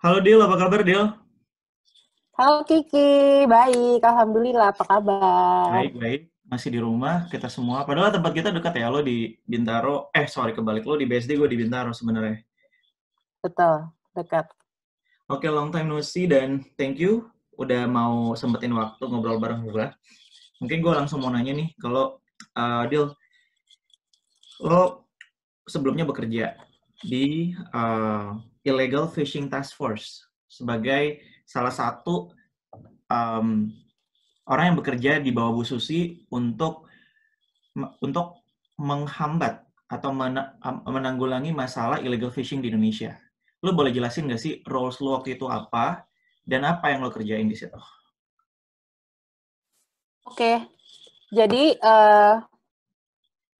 Halo Dil, apa kabar Dil? Halo Kiki, baik. Alhamdulillah, apa kabar? Baik, baik. Masih di rumah, kita semua. Padahal tempat kita dekat ya, lo di Bintaro. Eh, sorry, kebalik. Lo di BSD, gue di Bintaro sebenarnya. Betul, dekat. Oke, okay, long time no see dan thank you udah mau sempetin waktu ngobrol bareng gue. Mungkin gue langsung mau nanya nih, kalau uh, Dil, lo sebelumnya bekerja di uh, Illegal Fishing Task Force sebagai salah satu um, orang yang bekerja di bawah Bu Susi untuk untuk menghambat atau menanggulangi masalah illegal fishing di Indonesia. Lo boleh jelasin nggak sih roles lo waktu itu apa dan apa yang lo kerjain di situ? Oke, okay. jadi uh,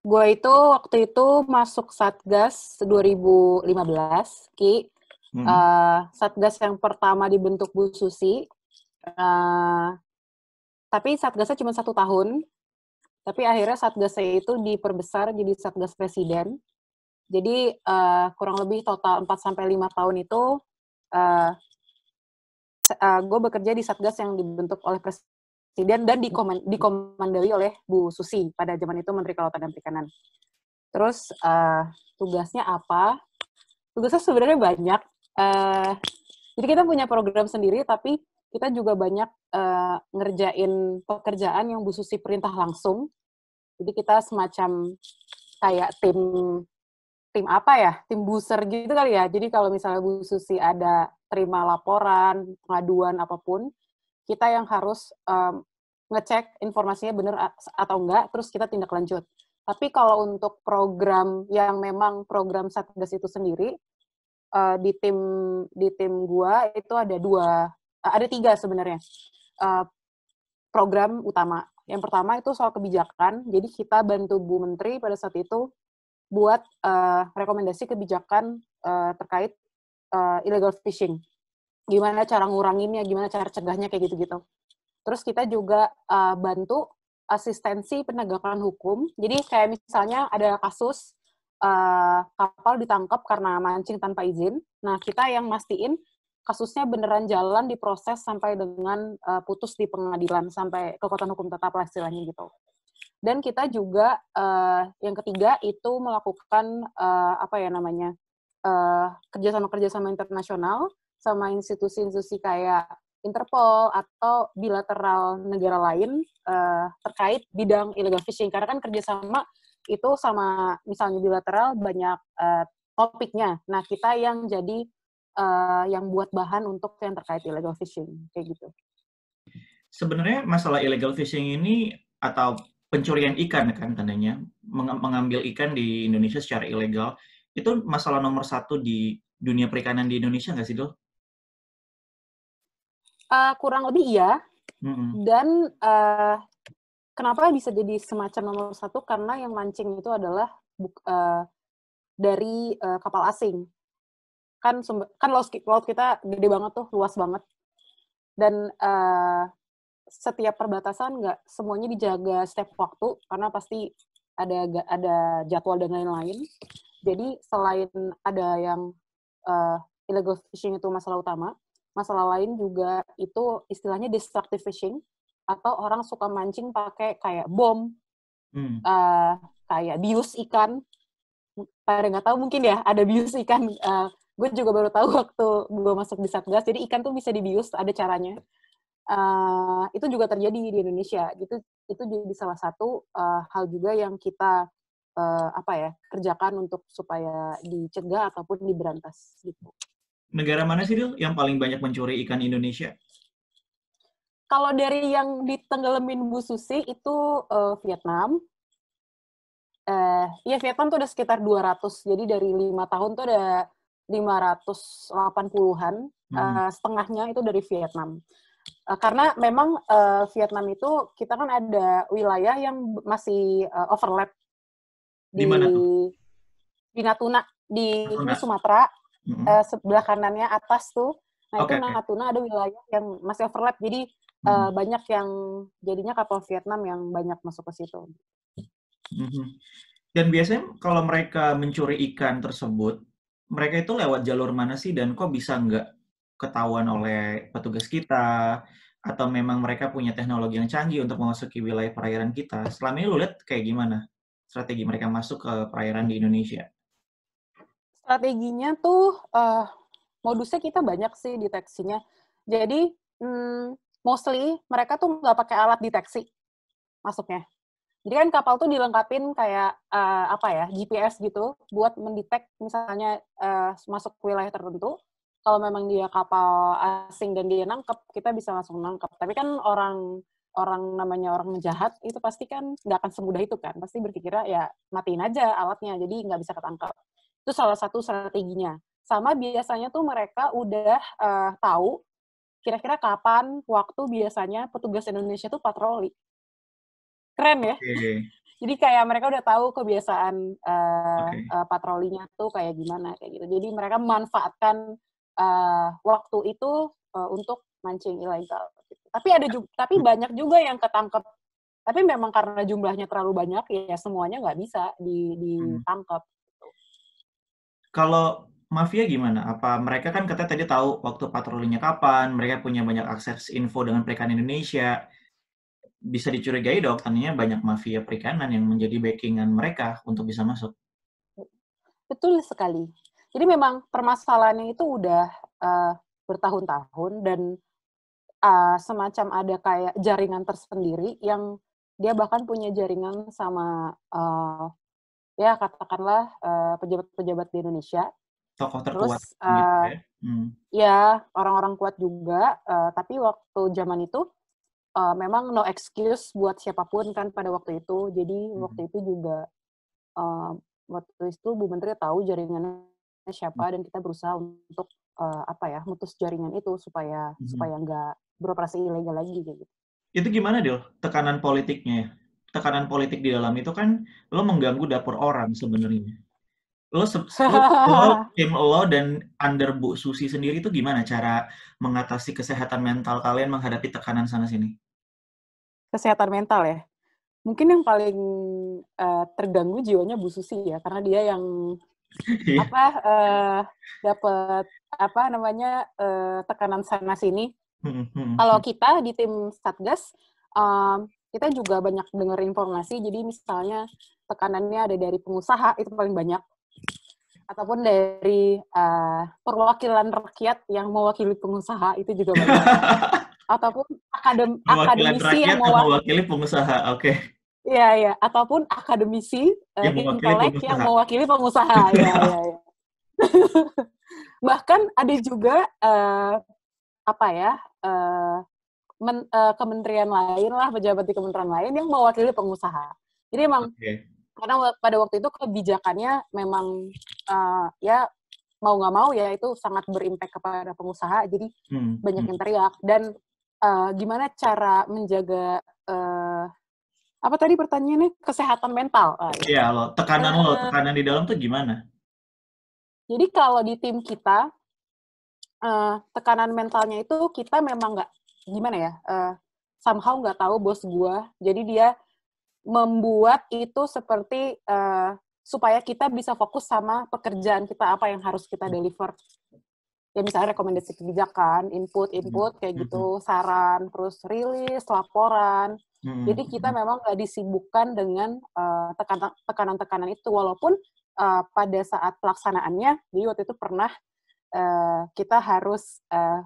Gue itu waktu itu masuk Satgas 2015, Ki. Hmm. Uh, Satgas yang pertama dibentuk Bu Susi. Uh, tapi Satgasnya cuma satu tahun. Tapi akhirnya Satgasnya itu diperbesar jadi Satgas Presiden. Jadi uh, kurang lebih total 4-5 tahun itu uh, uh, gue bekerja di Satgas yang dibentuk oleh Presiden dan dan oleh Bu Susi pada zaman itu Menteri Kelautan dan Perikanan. Terus uh, tugasnya apa? Tugasnya sebenarnya banyak. Uh, jadi kita punya program sendiri, tapi kita juga banyak uh, ngerjain pekerjaan yang Bu Susi perintah langsung. Jadi kita semacam kayak tim tim apa ya? Tim buser gitu kali ya. Jadi kalau misalnya Bu Susi ada terima laporan, pengaduan apapun, kita yang harus um, ngecek informasinya benar atau enggak, terus kita tindak lanjut. Tapi kalau untuk program yang memang program satgas itu sendiri uh, di tim di tim gua itu ada dua, uh, ada tiga sebenarnya uh, program utama. Yang pertama itu soal kebijakan. Jadi kita bantu Bu Menteri pada saat itu buat uh, rekomendasi kebijakan uh, terkait uh, illegal fishing gimana cara nguranginnya, gimana cara cegahnya kayak gitu-gitu. Terus kita juga uh, bantu asistensi penegakan hukum. Jadi kayak misalnya ada kasus uh, kapal ditangkap karena mancing tanpa izin. Nah, kita yang mastiin kasusnya beneran jalan diproses sampai dengan uh, putus di pengadilan sampai kekuatan hukum tetap lah istilahnya gitu. Dan kita juga uh, yang ketiga itu melakukan uh, apa ya namanya uh, kerjasama kerjasama internasional sama institusi-institusi kayak Interpol atau bilateral negara lain uh, terkait bidang illegal fishing karena kan kerjasama itu sama misalnya bilateral banyak uh, topiknya. Nah kita yang jadi uh, yang buat bahan untuk yang terkait illegal fishing kayak gitu. Sebenarnya masalah illegal fishing ini atau pencurian ikan kan tandanya mengambil ikan di Indonesia secara ilegal itu masalah nomor satu di dunia perikanan di Indonesia nggak sih dok? Uh, kurang lebih iya. Mm-hmm. Dan uh, kenapa bisa jadi semacam nomor satu? Karena yang mancing itu adalah uh, dari uh, kapal asing. Kan sumber, kan laut, kita gede banget tuh, luas banget. Dan uh, setiap perbatasan nggak semuanya dijaga setiap waktu karena pasti ada ada jadwal dan lain-lain. Jadi selain ada yang uh, illegal fishing itu masalah utama, masalah lain juga itu istilahnya destructive fishing atau orang suka mancing pakai kayak bom hmm. uh, kayak bius ikan pada nggak tahu mungkin ya ada bius ikan uh, eh, gue juga baru tahu waktu gue masuk di satgas jadi ikan tuh bisa dibius ada caranya uh, itu juga terjadi di Indonesia itu itu jadi salah satu uh, hal juga yang kita uh, apa ya kerjakan untuk supaya dicegah ataupun diberantas gitu negara mana sih Dil yang paling banyak mencuri ikan Indonesia? Kalau dari yang ditenggelamin Bu Susi itu uh, Vietnam. Uh, ya Vietnam tuh ada sekitar 200. Jadi dari lima tahun tuh ada 580-an. Hmm. Eh, setengahnya itu dari Vietnam. Uh, karena memang uh, Vietnam itu kita kan ada wilayah yang masih uh, overlap di, di mana tuh? Di Natuna di Sumatera hmm uh, sebelah kanannya atas tuh. Nah okay, itu Natuna ada wilayah yang masih overlap, jadi mm-hmm. uh, banyak yang jadinya kapal Vietnam yang banyak masuk ke situ. Mm-hmm. Dan biasanya kalau mereka mencuri ikan tersebut, mereka itu lewat jalur mana sih dan kok bisa nggak ketahuan oleh petugas kita? Atau memang mereka punya teknologi yang canggih untuk memasuki wilayah perairan kita? Selama ini lu lihat kayak gimana strategi mereka masuk ke perairan di Indonesia? Strateginya tuh uh, modusnya kita banyak sih deteksinya. Jadi hmm, mostly mereka tuh nggak pakai alat deteksi masuknya. Jadi kan kapal tuh dilengkapin kayak uh, apa ya GPS gitu buat mendetek misalnya uh, masuk wilayah tertentu. Kalau memang dia kapal asing dan dia nangkep, kita bisa langsung nangkep. Tapi kan orang orang namanya orang jahat itu pasti kan nggak akan semudah itu kan pasti berpikir ya matiin aja alatnya jadi nggak bisa ketangkap itu salah satu strateginya. Sama biasanya tuh mereka udah uh, tahu kira-kira kapan waktu biasanya petugas Indonesia tuh patroli. Keren ya? Okay. Jadi kayak mereka udah tahu kebiasaan uh, eh, okay. uh, eh, patrolinya tuh kayak gimana kayak gitu. Jadi mereka memanfaatkan uh, waktu itu uh, untuk mancing ilegal. Gitu. Tapi ada juga, tapi hmm. banyak juga yang ketangkep. Tapi memang karena jumlahnya terlalu banyak ya semuanya nggak bisa hmm. ditangkap. Kalau mafia gimana? Apa mereka kan kata tadi tahu waktu patrolinya kapan, mereka punya banyak akses info dengan perikanan Indonesia. Bisa dicurigai dong, tadinya banyak mafia perikanan yang menjadi backingan mereka untuk bisa masuk. Betul sekali. Jadi memang permasalahannya itu udah uh, bertahun-tahun dan uh, semacam ada kayak jaringan tersendiri yang dia bahkan punya jaringan sama uh, ya katakanlah pejabat eh, pejabat-pejabat di Indonesia tokoh terkuat terus uh, ya. Eh, hmm. ya orang-orang kuat juga uh, tapi waktu zaman itu uh, memang no excuse buat siapapun kan pada waktu itu jadi hmm. waktu itu juga uh, waktu itu Bu Menteri tahu jaringannya siapa hmm. dan kita berusaha untuk uh, apa ya mutus jaringan itu supaya hmm. supaya nggak beroperasi ilegal lagi gitu itu gimana Dil? tekanan politiknya ya? tekanan politik di dalam itu kan lo mengganggu dapur orang sebenarnya. Lo, se lo, tim lo dan under Bu Susi sendiri itu gimana cara mengatasi kesehatan mental kalian menghadapi tekanan sana sini? Kesehatan mental ya. Mungkin yang paling uh, terganggu jiwanya Bu Susi ya karena dia yang iya. apa uh, eh, dapat apa namanya uh, tekanan sana sini. Hmm, hmm, hmm, Kalau kita di tim Satgas um, kita juga banyak dengar informasi jadi misalnya tekanannya ada dari pengusaha itu paling banyak ataupun dari uh, perwakilan rakyat yang mewakili pengusaha itu juga banyak ataupun akadem akademisi yang mewakili, mewakili pengusaha oke okay. Iya, iya. Ataupun akademisi, yang uh, eh, yang mewakili pengusaha. ya, ya, ya. Bahkan ada juga, uh, apa ya, uh, men, uh, kementerian lain lah, pejabat di kementerian lain yang mewakili pengusaha. Jadi emang okay. karena pada waktu itu kebijakannya memang uh, ya mau nggak mau ya itu sangat berimpact kepada pengusaha. Jadi hmm. hmm. banyak yang teriak dan uh, gimana cara menjaga uh, apa tadi pertanyaannya kesehatan mental? Ah, iya uh, lo tekanan uh, lo tekanan di dalam tuh gimana? Jadi kalau di tim kita uh, tekanan mentalnya itu kita memang nggak gimana ya uh, somehow nggak tahu bos gue jadi dia membuat itu seperti uh, supaya kita bisa fokus sama pekerjaan kita apa yang harus kita hmm. deliver ya misalnya rekomendasi kebijakan input hmm. input kayak hmm. gitu saran terus rilis laporan jadi kita memang nggak disibukkan dengan tekanan tekanan tekanan itu walaupun uh, pada saat pelaksanaannya jadi waktu itu pernah uh, kita harus uh,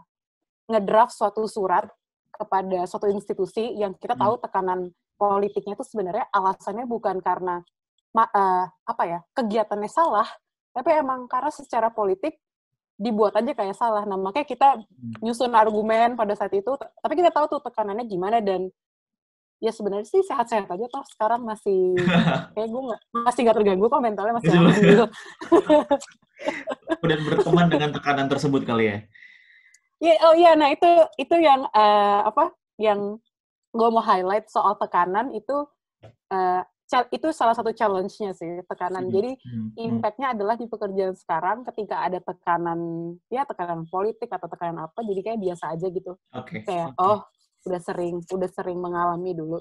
ngedraft suatu surat kepada suatu institusi yang kita hmm. tahu tekanan politiknya itu sebenarnya alasannya bukan karena uh, apa ya kegiatannya salah, tapi emang karena secara politik dibuat aja kayak salah. Nah makanya kita hmm. nyusun argumen pada saat itu, tapi kita tahu tuh tekanannya gimana dan ya sebenarnya sih sehat-sehat aja toh sekarang masih kayak gue gak, masih nggak terganggu kok mentalnya masih udah berteman dengan tekanan tersebut kali ya Iya, yeah, oh iya, yeah. nah itu itu yang uh, apa? Yang gue mau highlight soal tekanan itu uh, itu salah satu challenge-nya sih tekanan. Hmm, jadi hmm, hmm. impactnya adalah di pekerjaan sekarang ketika ada tekanan ya tekanan politik atau tekanan apa, jadi kayak biasa aja gitu. Oke. Okay. Kayak oh udah sering udah sering mengalami dulu.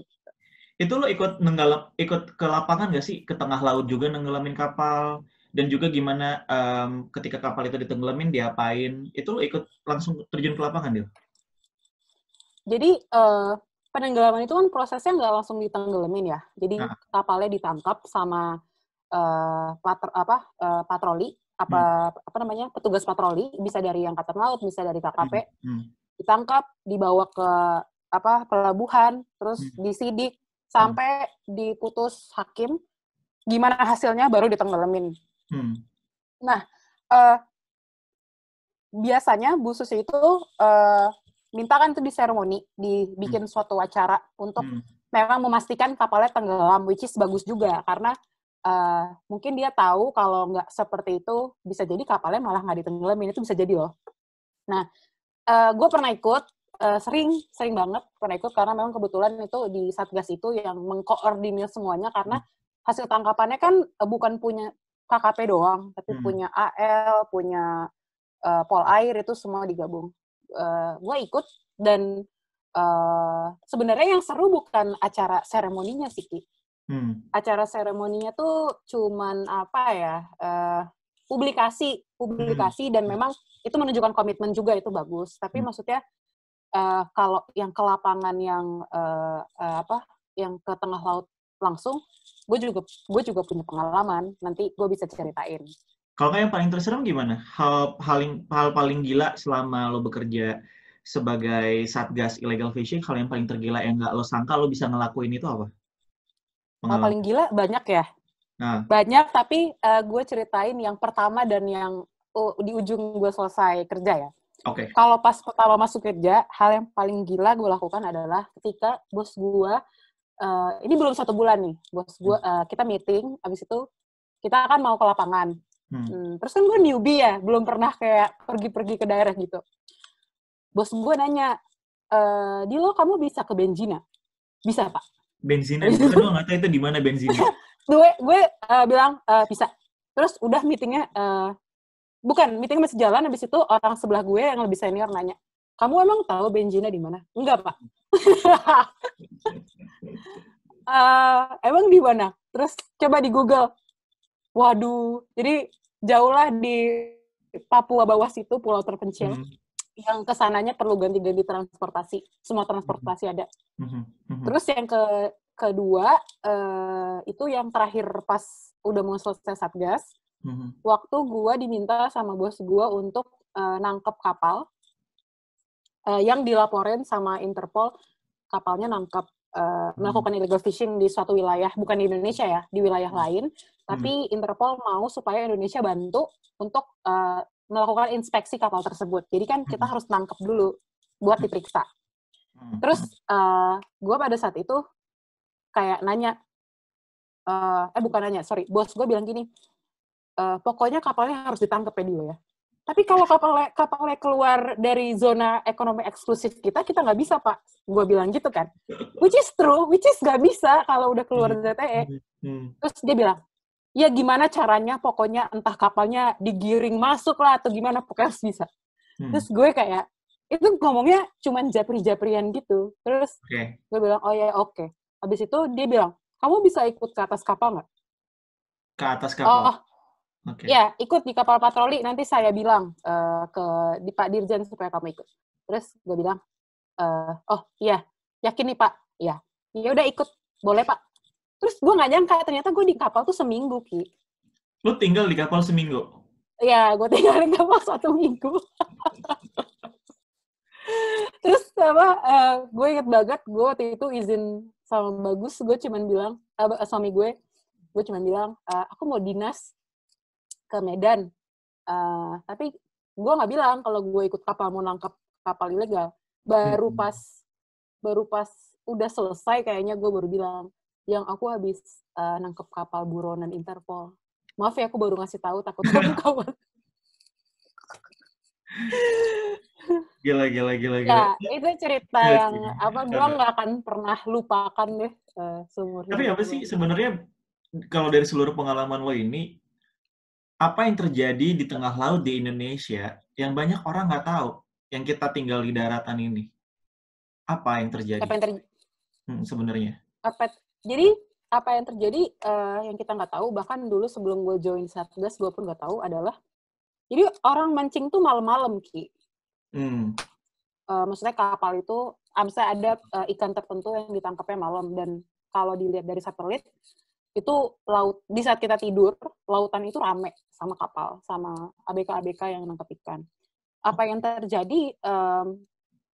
Itu lo ikut nenggalam ikut ke lapangan gak sih ke tengah laut juga nenggelamin kapal? dan juga gimana um, ketika kapal itu ditenggelamin diapain itu lo ikut langsung terjun ke lapangan dia jadi uh, penenggelaman itu kan prosesnya nggak langsung ditenggelamin ya jadi nah. kapalnya ditangkap sama uh, patro, apa uh, patroli apa hmm. apa namanya petugas patroli bisa dari angkatan laut bisa dari KKP hmm. Hmm. ditangkap dibawa ke apa pelabuhan terus hmm. disidik sampai hmm. diputus hakim gimana hasilnya baru ditenggelamin Hmm. Nah, uh, biasanya Bu Susi itu uh, minta kan itu di seremoni, dibikin hmm. suatu acara untuk hmm. memang memastikan kapalnya tenggelam, which is bagus juga karena uh, mungkin dia tahu kalau nggak seperti itu bisa jadi kapalnya malah nggak ditenggelamin itu bisa jadi loh. Nah, uh, gue pernah ikut uh, sering sering banget pernah ikut karena memang kebetulan itu di satgas itu yang mengkoordinir semuanya karena hmm. hasil tangkapannya kan bukan punya KKP doang, tapi hmm. punya AL, punya uh, eh, Polair itu semua digabung. Uh, eh, gue ikut dan uh, sebenarnya yang seru bukan acara seremoninya sih, Ki. Hmm. Acara seremoninya tuh cuman apa ya? Uh, publikasi, publikasi hmm. dan memang itu menunjukkan komitmen juga itu bagus. Tapi hmm. maksudnya uh, kalau yang ke lapangan yang uh, uh, apa? yang ke tengah laut langsung gue juga gue juga punya pengalaman nanti gue bisa ceritain kalau yang paling terseram gimana hal paling hal paling gila selama lo bekerja sebagai satgas illegal fishing kalau yang paling tergila yang nggak lo sangka lo bisa ngelakuin itu apa paling gila banyak ya nah. banyak tapi uh, eh, gue ceritain yang pertama dan yang uh, di ujung gue selesai kerja ya Oke. Okay. Kalau pas pertama masuk kerja, hal yang paling gila gue lakukan adalah ketika bos gue uh, ini belum satu bulan nih bos gue hmm. uh, kita meeting abis itu kita akan mau ke lapangan hmm. Hmm, terus kan gue newbie ya belum pernah kayak pergi-pergi ke daerah gitu bos gue nanya e, eh, di lo kamu bisa ke Benjina bisa pak Benzina itu kan gue nggak tahu itu di mana Benzina gue gue uh, bilang uh, bisa terus udah meetingnya uh, bukan meeting masih jalan Abis itu orang sebelah gue yang lebih senior nanya kamu emang tahu benzina di mana? Enggak, Pak. uh, emang di mana? Terus coba di Google. Waduh, jadi jauh lah di Papua bawah situ, pulau terpencil. Mm -hmm. Yang kesananya perlu ganti-ganti transportasi. Semua transportasi ada. Mm -hmm. Mm -hmm. Terus yang ke kedua, uh, itu yang terakhir pas udah mau selesai Satgas, mm -hmm. waktu gua diminta sama bos gua untuk uh, nangkep kapal uh, yang dilaporin sama Interpol kapalnya nangkap uh, eh, hmm. melakukan illegal fishing di suatu wilayah bukan di Indonesia ya di wilayah hmm. lain tapi hmm. Interpol mau supaya Indonesia bantu untuk uh, melakukan inspeksi kapal tersebut jadi kan kita hmm. harus nangkap dulu buat diperiksa terus uh, gue pada saat itu kayak nanya uh, eh bukan nanya sorry bos gue bilang gini uh, pokoknya kapalnya harus ditangkap ya dulu ya tapi kalau kapalnya kapalnya keluar dari zona ekonomi eksklusif kita, kita nggak bisa pak. Gue bilang gitu kan. Which is true, which is nggak bisa kalau udah keluar hmm. ZTE. Hmm. Terus dia bilang, ya gimana caranya? Pokoknya entah kapalnya digiring masuk lah atau gimana, pokoknya harus bisa. Hmm. Terus gue kayak itu ngomongnya cuman japri-japrian gitu. Terus okay. gue bilang, oh ya oke. Okay. Habis itu dia bilang, kamu bisa ikut ke atas kapal nggak? Ke atas kapal. Oh, Okay. Ya, ikut di kapal patroli. Nanti saya bilang uh, ke di Pak Dirjen supaya kamu ikut. Terus gue bilang, uh, oh iya, yakin nih Pak. Ya, ya udah ikut, boleh Pak. Terus gue nggak nyangka ternyata gue di kapal tuh seminggu ki. Lu tinggal di kapal seminggu? Iya, gue tinggal di kapal satu minggu. Terus apa? Uh, eh, gue inget banget gue waktu itu izin sama bagus, gue cuman bilang uh, suami gue, gue cuman bilang uh, aku mau dinas ke Medan. Uh, tapi gue nggak bilang kalau gue ikut kapal mau nangkap kapal ilegal. Baru hmm. pas baru pas udah selesai kayaknya gue baru bilang yang aku habis uh, nangkep kapal buronan Interpol. Maaf ya aku baru ngasih tahu takut kamu kawan. gila gila gila gila. Ya, itu cerita gila, yang gila. apa gua nggak akan pernah lupakan deh uh, eh, seumur Tapi apa sih sebenarnya kalau dari seluruh pengalaman lo ini apa yang terjadi di tengah laut di Indonesia yang banyak orang nggak tahu yang kita tinggal di daratan ini apa yang terjadi apa yang ter... hmm, sebenarnya apa jadi apa yang terjadi uh, yang kita nggak tahu bahkan dulu sebelum gue join satgas gue pun nggak tahu adalah jadi orang mancing tuh malam-malam ki hmm. uh, maksudnya kapal itu ah, misalnya ada uh, ikan tertentu yang ditangkapnya malam dan kalau dilihat dari satelit itu laut di saat kita tidur lautan itu rame sama kapal sama abk abk yang nangkep ikan apa yang terjadi um,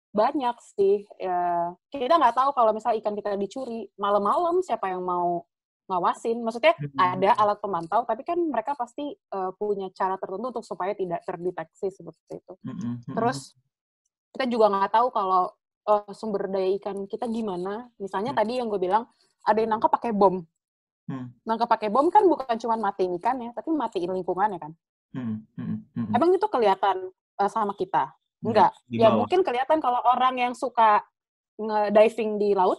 banyak sih ya, kita nggak tahu kalau misalnya ikan kita dicuri malam-malam siapa yang mau ngawasin maksudnya hmm. ada alat pemantau tapi kan mereka pasti uh, punya cara tertentu untuk supaya tidak terdeteksi seperti itu hmm, hmm, terus kita juga nggak tahu kalau uh, sumber daya ikan kita gimana misalnya tadi yang gue bilang ada yang nangkap pakai bom Hmm. Nangkep pakai bom kan bukan cuma matiin ikan ya, tapi matiin lingkungan ya kan. Hmm, hmm. Hmm. Hmm. Emang itu kelihatan uh, sama kita? Hmm, Enggak. Ya mungkin kelihatan kalau orang yang suka nge diving di laut,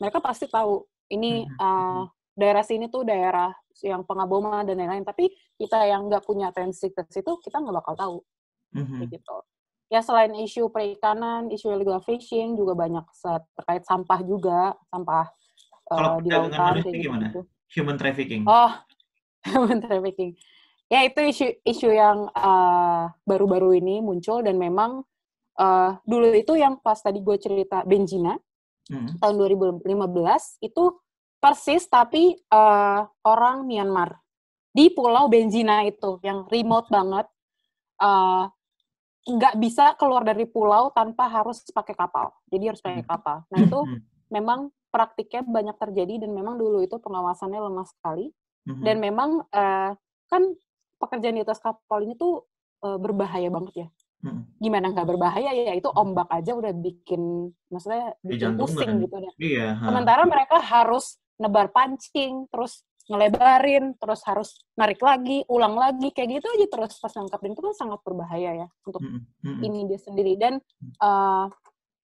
mereka pasti tahu ini hmm. uh, daerah sini tuh daerah yang pengaboman dan lain-lain. Tapi kita yang nggak punya atensi ke situ, kita nggak bakal tahu. Mm-hmm. Gitu. Ya selain isu perikanan, isu illegal fishing juga banyak terkait sampah juga, sampah uh, di lautan gimana? gitu. Human trafficking. Oh, human trafficking. Ya itu isu isu yang eh, baru-baru uh, ini muncul dan memang uh, dulu itu yang pas tadi gue cerita Benjina hmm. tahun 2015 itu persis tapi uh, orang Myanmar di Pulau Benjina itu yang remote banget uh, bisa keluar dari pulau tanpa harus pakai kapal. Jadi harus pakai hmm. kapal. Nah itu hmm. memang praktiknya banyak terjadi dan memang dulu itu pengawasannya lemah sekali mm-hmm. dan memang uh, kan pekerjaan di atas kapal ini tuh uh, berbahaya banget ya mm-hmm. gimana nggak berbahaya ya itu mm-hmm. ombak aja udah bikin maksudnya bikin pusing kan? gitu ya iya, sementara mereka harus nebar pancing terus ngelebarin terus harus narik lagi ulang lagi kayak gitu aja terus pas nangkap itu kan sangat berbahaya ya untuk mm-hmm. mm-hmm. ini dia sendiri dan uh,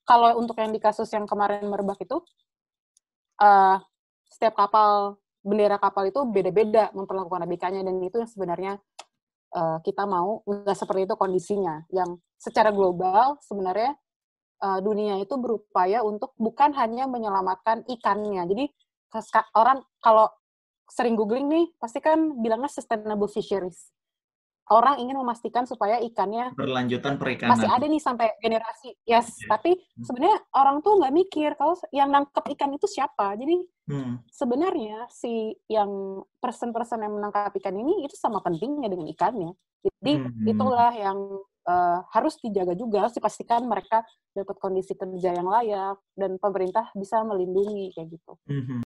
kalau untuk yang di kasus yang kemarin merebak itu uh, setiap kapal bendera kapal itu beda-beda memperlakukan ABK-nya dan itu yang sebenarnya uh, kita mau nggak seperti itu kondisinya yang secara global sebenarnya uh, dunia itu berupaya untuk bukan hanya menyelamatkan ikannya jadi orang kalau sering googling nih pasti kan bilangnya sustainable fisheries orang ingin memastikan supaya ikannya berlanjutan perikanan masih ada nih sampai generasi yes yeah. tapi hmm. sebenarnya orang tuh nggak mikir kalau yang nangkep ikan itu siapa jadi hmm. sebenarnya si yang person-person yang menangkap ikan ini itu sama pentingnya dengan ikannya jadi hmm. itulah yang uh, harus dijaga juga harus dipastikan mereka dapat kondisi kerja yang layak dan pemerintah bisa melindungi kayak gitu. -hmm.